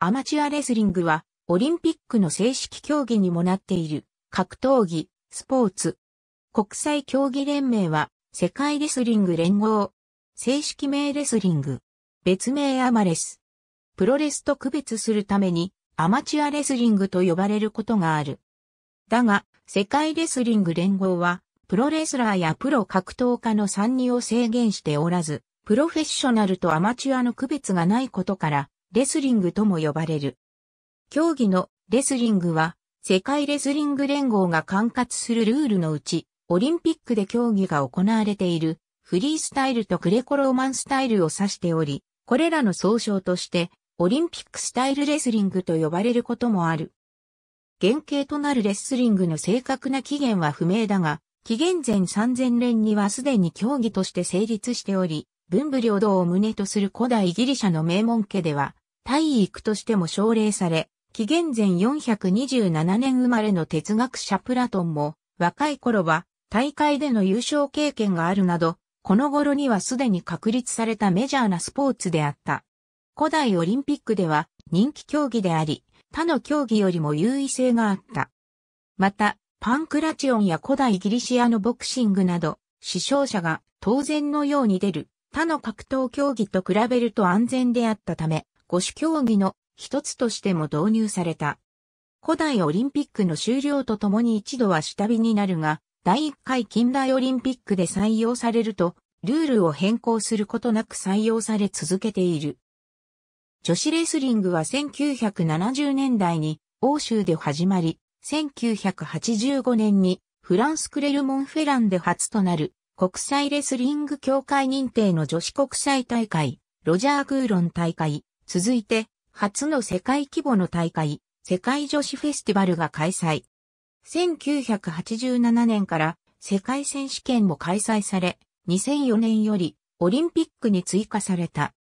アマチュアレスリングは、オリンピックの正式競技にもなっている、格闘技、スポーツ。国際競技連盟は、世界レスリング連合。正式名レスリング。別名アマレス。プロレスと区別するために、アマチュアレスリングと呼ばれることがある。だが、世界レスリング連合は、プロレスラーやプロ格闘家の参入を制限しておらず、プロフェッショナルとアマチュアの区別がないことから、レスリングとも呼ばれる。競技のレスリングは、世界レスリング連合が管轄するルールのうち、オリンピックで競技が行われている、フリースタイルとクレコローマンスタイルを指しており、これらの総称として、オリンピックスタイルレスリングと呼ばれることもある。原型となるレスリングの正確な起源は不明だが、紀元前3000年にはすでに競技として成立しており、文武両道を旨とする古代ギリシャの名門家では、大育としても奨励され、紀元前427年生まれの哲学者プラトンも、若い頃は大会での優勝経験があるなど、この頃にはすでに確立されたメジャーなスポーツであった。古代オリンピックでは人気競技であり、他の競技よりも優位性があった。また、パンクラチオンや古代ギリシアのボクシングなど、死傷者が当然のように出る他の格闘競技と比べると安全であったため、五種競技の一つとしても導入された。古代オリンピックの終了とともに一度は下火になるが、第1回近代オリンピックで採用されると、ルールを変更することなく採用され続けている。女子レスリングは1970年代に欧州で始まり、1985年にフランスクレルモンフェランで初となる国際レスリング協会認定の女子国際大会、ロジャー・クーロン大会、続いて、初の世界規模の大会、世界女子フェスティバルが開催。1987年から世界選手権も開催され、2004年よりオリンピックに追加された。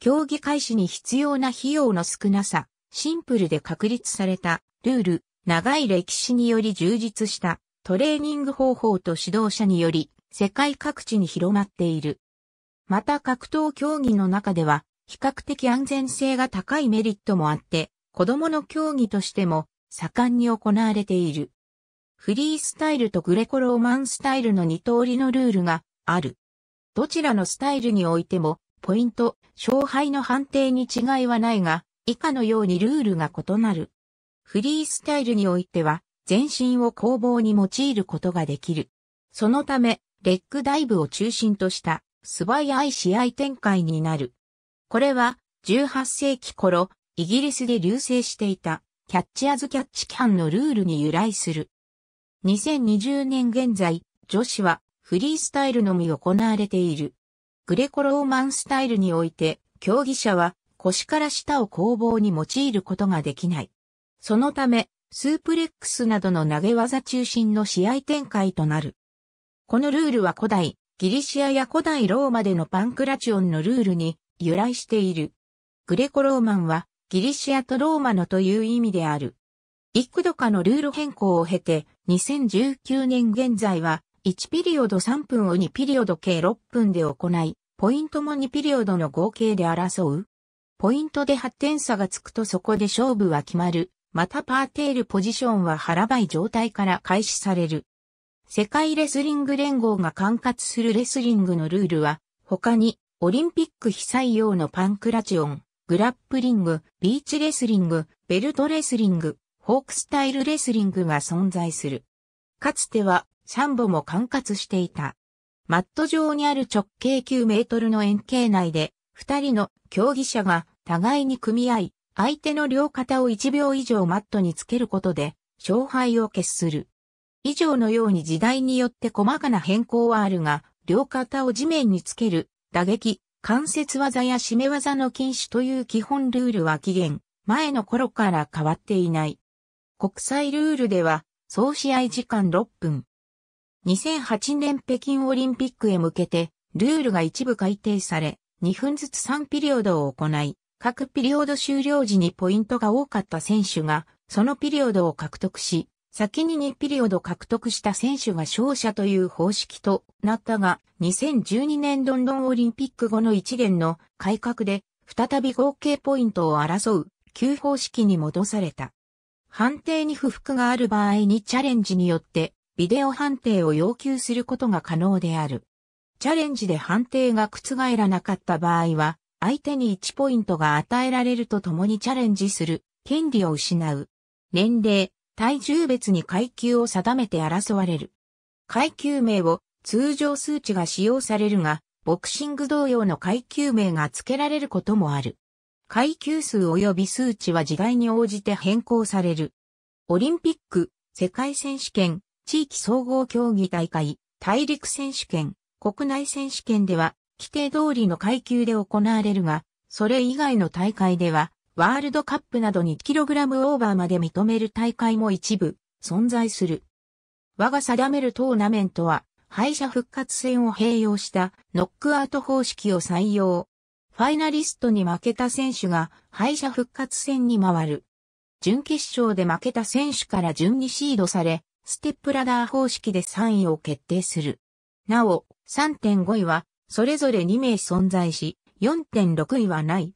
競技開始に必要な費用の少なさ、シンプルで確立されたルール、長い歴史により充実したトレーニング方法と指導者により世界各地に広まっている。また格闘競技の中では、比較的安全性が高いメリットもあって、子供の競技としても盛んに行われている。フリースタイルとグレコローマンスタイルの二通りのルールがある。どちらのスタイルにおいても、ポイント、勝敗の判定に違いはないが、以下のようにルールが異なる。フリースタイルにおいては、全身を攻防に用いることができる。そのため、レッグダイブを中心とした素早い試合展開になる。これは18世紀頃、イギリスで流星していたキャッチアズキャッチキャンのルールに由来する。2020年現在、女子はフリースタイルのみ行われている。グレコローマンスタイルにおいて、競技者は腰から下を攻防に用いることができない。そのため、スープレックスなどの投げ技中心の試合展開となる。このルールは古代、ギリシアや古代ローマでのパンクラチオンのルールに由来している。グレコローマンはギリシアとローマのという意味である。幾度かのルール変更を経て、2019年現在は、1ピリオド3分を2ピリオド計6分で行い、ポイントも2ピリオドの合計で争う。ポイントで8点差がつくとそこで勝負は決まる。またパーテールポジションは腹ばい状態から開始される。世界レスリング連合が管轄するレスリングのルールは、他に、オリンピック被災用のパンクラチオン、グラップリング、ビーチレスリング、ベルトレスリング、ホークスタイルレスリングが存在する。かつては、サンボも管轄していた。マット上にある直径9メートルの円形内で、二人の競技者が互いに組み合い、相手の両肩を1秒以上マットにつけることで、勝敗を決する。以上のように時代によって細かな変更はあるが、両肩を地面につける、打撃、関節技や締め技の禁止という基本ルールは期限、前の頃から変わっていない。国際ルールでは、総試合時間6分。2008年北京オリンピックへ向けて、ルールが一部改定され、2分ずつ3ピリオドを行い、各ピリオド終了時にポイントが多かった選手が、そのピリオドを獲得し、先に2ピリオド獲得した選手が勝者という方式となったが、2012年ロンドンオリンピック後の一連の改革で、再び合計ポイントを争う、旧方式に戻された。判定に不服がある場合にチャレンジによって、ビデオ判定を要求することが可能である。チャレンジで判定が覆らなかった場合は、相手に1ポイントが与えられるとともにチャレンジする権利を失う。年齢、体重別に階級を定めて争われる。階級名を通常数値が使用されるが、ボクシング同様の階級名が付けられることもある。階級数及び数値は時代に応じて変更される。オリンピック、世界選手権、地域総合競技大会、大陸選手権、国内選手権では規定通りの階級で行われるが、それ以外の大会ではワールドカップなど 2kg オーバーまで認める大会も一部存在する。我が定めるトーナメントは敗者復活戦を併用したノックアウト方式を採用。ファイナリストに負けた選手が敗者復活戦に回る。準決勝で負けた選手から順にシードされ、ステップラダー方式で3位を決定する。なお、3.5位は、それぞれ2名存在し、4.6位はない。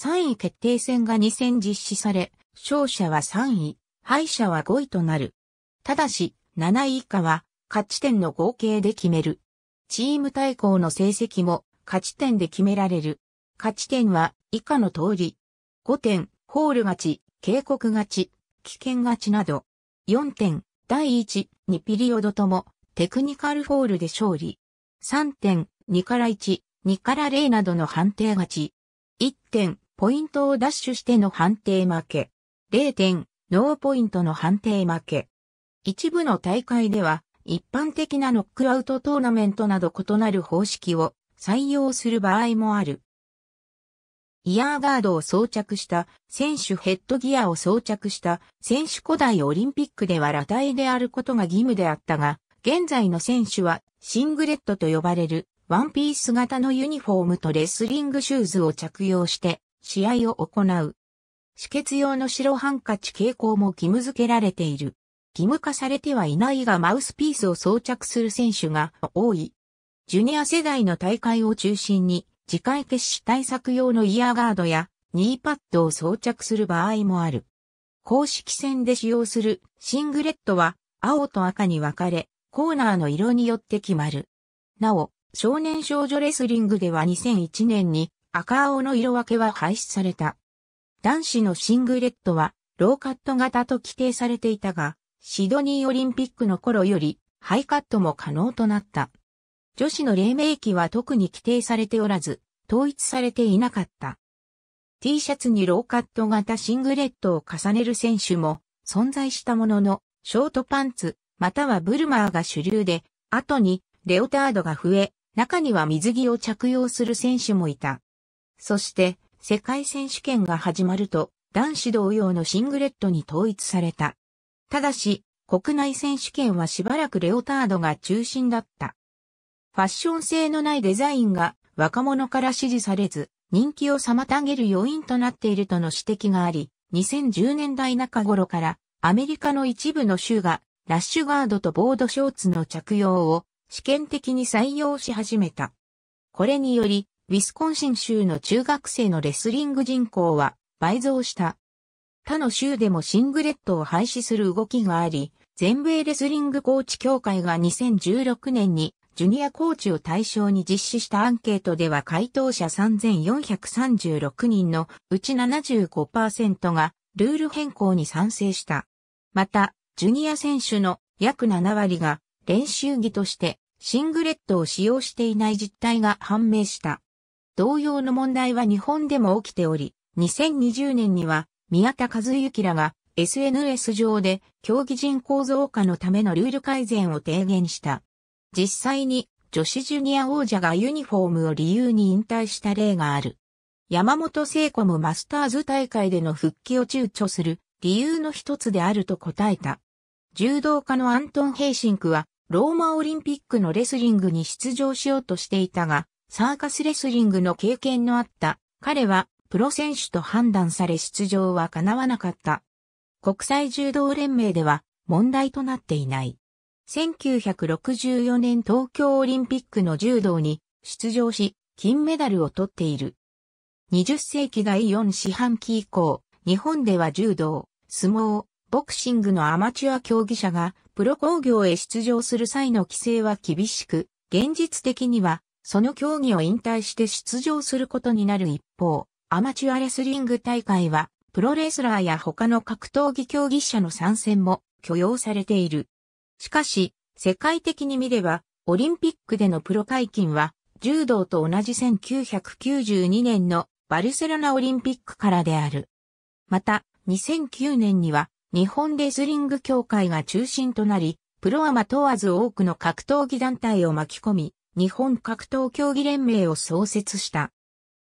3位決定戦が2戦実施され、勝者は3位、敗者は5位となる。ただし、7位以下は、勝ち点の合計で決める。チーム対抗の成績も、勝ち点で決められる。勝ち点は、以下の通り。5点、ホール勝ち、警告勝ち、危険勝ちなど。4点、第1、2ピリオドとも、テクニカルフォールで勝利。3点、2から1、2から0などの判定勝ち。1点、ポイントをダッシュしての判定負け。0点、ノーポイントの判定負け。一部の大会では、一般的なノックアウトトーナメントなど異なる方式を採用する場合もある。イヤーガードを装着した選手ヘッドギアを装着した選手古代オリンピックでは裸体であることが義務であったが、現在の選手はシングレットと呼ばれるワンピース型のユニフォームとレスリングシューズを着用して試合を行う。止血用の白ハンカチ傾向も義務付けられている。義務化されてはいないがマウスピースを装着する選手が多い。ジュニア世代の大会を中心に、次回決死対策用のイヤーガードや、ニーパッドを装着する場合もある。公式戦で使用するシングレットは、青と赤に分かれ、コーナーの色によって決まる。なお、少年少女レスリングでは2001年に赤青の色分けは廃止された。男子のシングレットは、ローカット型と規定されていたが、シドニーオリンピックの頃より、ハイカットも可能となった。女子の黎明期は特に規定されておらず、統一されていなかった。T シャツにローカット型シングレットを重ねる選手も存在したものの、ショートパンツ、またはブルマーが主流で、後にレオタードが増え、中には水着を着用する選手もいた。そして、世界選手権が始まると、男子同様のシングレットに統一された。ただし、国内選手権はしばらくレオタードが中心だった。ファッション性のないデザインが若者から支持されず、人気を妨げる要因となっているとの指摘があり、2010年代中頃からアメリカの一部の州がラッシュガードとボードショーツの着用を試験的に採用し始めた。これによりウィスコンシン州の中学生のレスリング人口は倍増した。他の州でもシングレットを廃止する動きがあり、全米レスリングコーチ協会が2016年にジュニアコーチを対象に実施したアンケートでは回答者3436人のうち75%がルール変更に賛成した。また、ジュニア選手の約7割が練習着としてシングレットを使用していない実態が判明した。同様の問題は日本でも起きており、2020年には宮田和幸らが SNS 上で競技人口増加のためのルール改善を提言した。実際に女子ジュニア王者がユニフォームを理由に引退した例がある。山本聖子もマスターズ大会での復帰を躊躇する理由の一つであると答えた。柔道家のアントン・ヘイシンクはローマオリンピックのレスリングに出場しようとしていたが、サーカスレスリングの経験のあった彼はプロ選手と判断され出場は叶わなかった。国際柔道連盟では問題となっていない。1964年東京オリンピックの柔道に出場し、金メダルを取っている。20世紀第4四半期以降、日本では柔道、相撲、ボクシングのアマチュア競技者がプロ工業へ出場する際の規制は厳しく、現実的にはその競技を引退して出場することになる一方、アマチュアレスリング大会は、プロレスラーや他の格闘技競技者の参戦も許容されている。しかし、世界的に見れば、オリンピックでのプロ解禁は、柔道と同じ1992年のバルセロナオリンピックからである。また、2009年には、日本レスリング協会が中心となり、プロアマ問わず多くの格闘技団体を巻き込み、日本格闘競技連盟を創設した。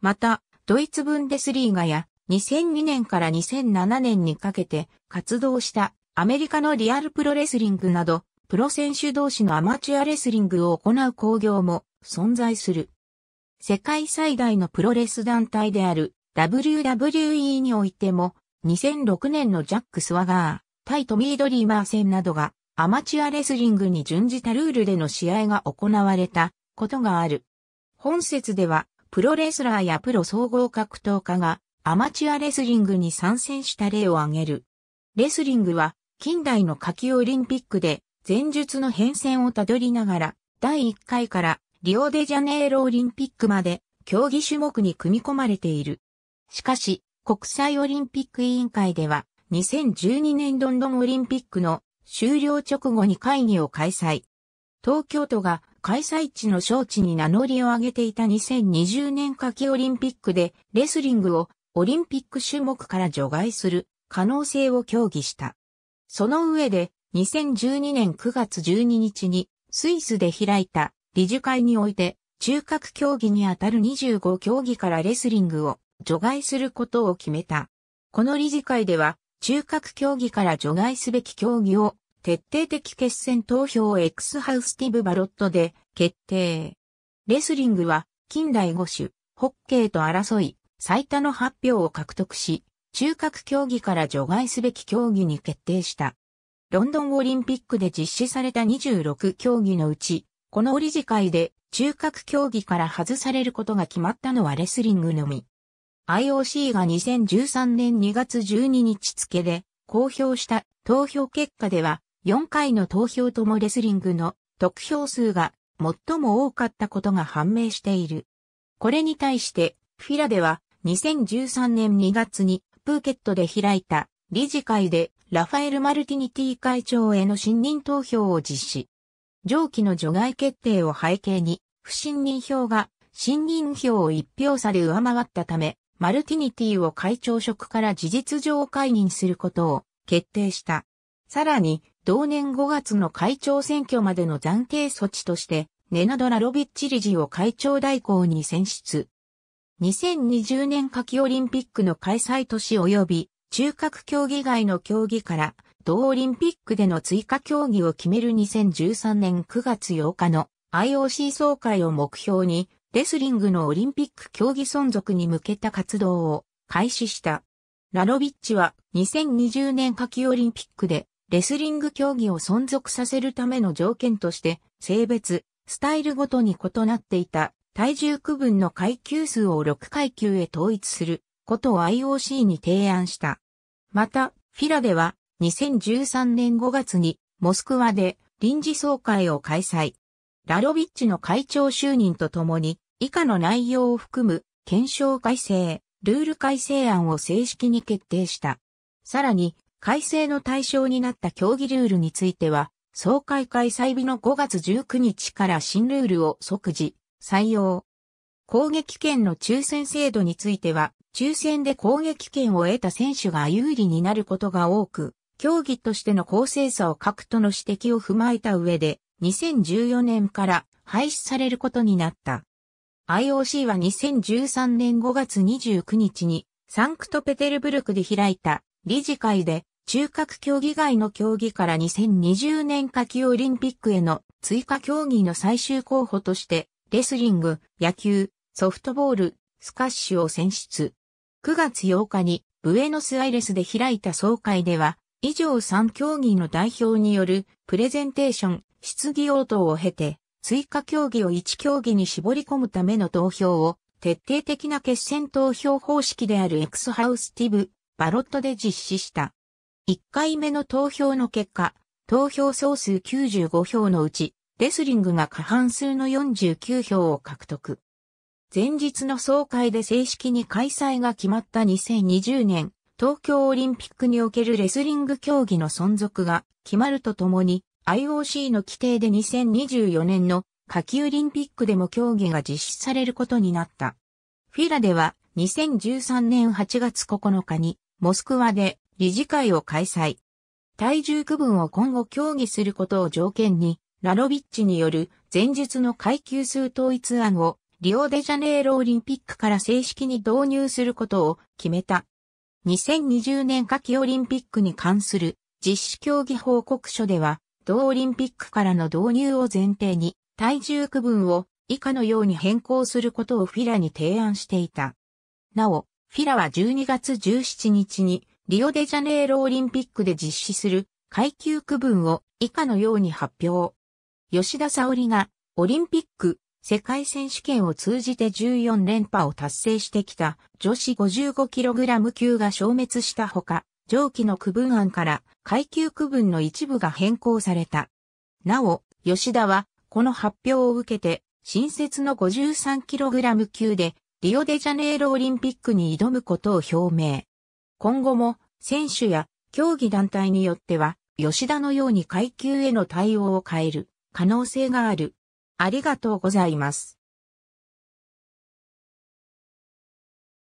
また、ドイツブンデスリーガや2002年から2007年にかけて活動したアメリカのリアルプロレスリングなど、プロ選手同士のアマチュアレスリングを行う工業も存在する。世界最大のプロレス団体である WWE においても2006年のジャック・スワガー、対トミードリーマー戦などがアマチュアレスリングに準じたルールでの試合が行われたことがある。本節では、プロレスラーやプロ総合格闘家がアマチュアレスリングに参戦した例を挙げる。レスリングは近代の夏季オリンピックで前述の変遷をたどりながら第1回からリオデジャネイロオリンピックまで競技種目に組み込まれている。しかし国際オリンピック委員会では2012年ロンドンオリンピックの終了直後に会議を開催。東京都が開催地の招致に名乗りを上げていた2020年夏季オリンピックでレスリングをオリンピック種目から除外する可能性を協議した。その上で2012年9月12日にスイスで開いた理事会において中核競技にあたる25競技からレスリングを除外することを決めた。この理事会では中核競技から除外すべき競技を徹底的決戦投票エクスハウスティブバロットで決定。レスリングは近代五種、ホッケーと争い、最多の発表を獲得し、中核競技から除外すべき競技に決定した。ロンドンオリンピックで実施された26競技のうち、この理事会で中核競技から外されることが決まったのはレスリングのみ。IOC が2013年2月12日付で公表した投票結果では4回の投票ともレスリングの得票数が最も多かったことが判明している。これに対して、フィラでは2013年2月にプーケットで開いた理事会でラファエル・マルティニティ会長への信任投票を実施。上記の除外決定を背景に不信任票が信任票を1票差で上回ったため、マルティニティを会長職から事実上解任することを決定した。さらに、同年5月の会長選挙までの暫定措置として、ネナドラロビッチ理事を会長代行に選出。2020年夏季オリンピックの開催都市及び中核競技外の競技から同オリンピックでの追加競技を決める2013年9月8日の IOC 総会を目標にレスリングのオリンピック競技存続に向けた活動を開始した。ラロビッチは2020年夏季オリンピックでレスリング競技を存続させるための条件として、性別、スタイルごとに異なっていた体重区分の階級数を6階級へ統一することを IOC に提案した。また、フィラでは2013年5月にモスクワで臨時総会を開催。ラロビッチの会長就任とともに以下の内容を含む検証改正、ルール改正案を正式に決定した。さらに改正の対象になった競技ルールについては、総会開催日の5月19日から新ルールを即時、採用。攻撃権の抽選制度については、抽選で攻撃権を得た選手が有利になることが多く、競技としての公正さを欠くとの指摘を踏まえた上で、2014年から廃止されることになった。IOC は2013年5月29日にサンクトペテルブルクで開いた理事会で中核競技外の競技から2020年夏季オリンピックへの追加競技の最終候補として、レスリング、野球、ソフトボール、スカッシュを選出。9月8日にブエノスアイレスで開いた総会では、以上3競技の代表によるプレゼンテーション、質疑応答を経て、追加競技を1競技に絞り込むための投票を、徹底的な決戦投票方式であるエクスハウスティブ、バロットで実施した。1回目の投票の結果、投票総数95票のうち、レスリングが過半数の49票を獲得。前日の総会で正式に開催が決まった2020年、東京オリンピックにおけるレスリング競技の存続が決まるとともに、IOC の規定で2024年の夏季オリンピックでも競技が実施されることになった。フィラでは2013年8月9日にモスクワで理事会を開催。体重区分を今後協議することを条件に、ラロビッチによる前述の階級数統一案をリオデジャネイロオリンピックから正式に導入することを決めた。2020年夏季オリンピックに関する実施協議報告書では、同オリンピックからの導入を前提に体重区分を以下のように変更することをフィラに提案していた。なお、フィラは12月17日にリオデジャネイロオリンピックで実施する階級区分を以下のように発表。吉田沙織がオリンピック、世界選手権を通じて14連覇を達成してきた女子 55kg 級が消滅したほか、上記の区分案から階級区分の一部が変更された。なお、吉田はこの発表を受けて新設の 53kg 級でリオデジャネイロオリンピックに挑むことを表明。今後も選手や競技団体によっては、吉田のように階級への対応を変える可能性がある。ありがとうございます。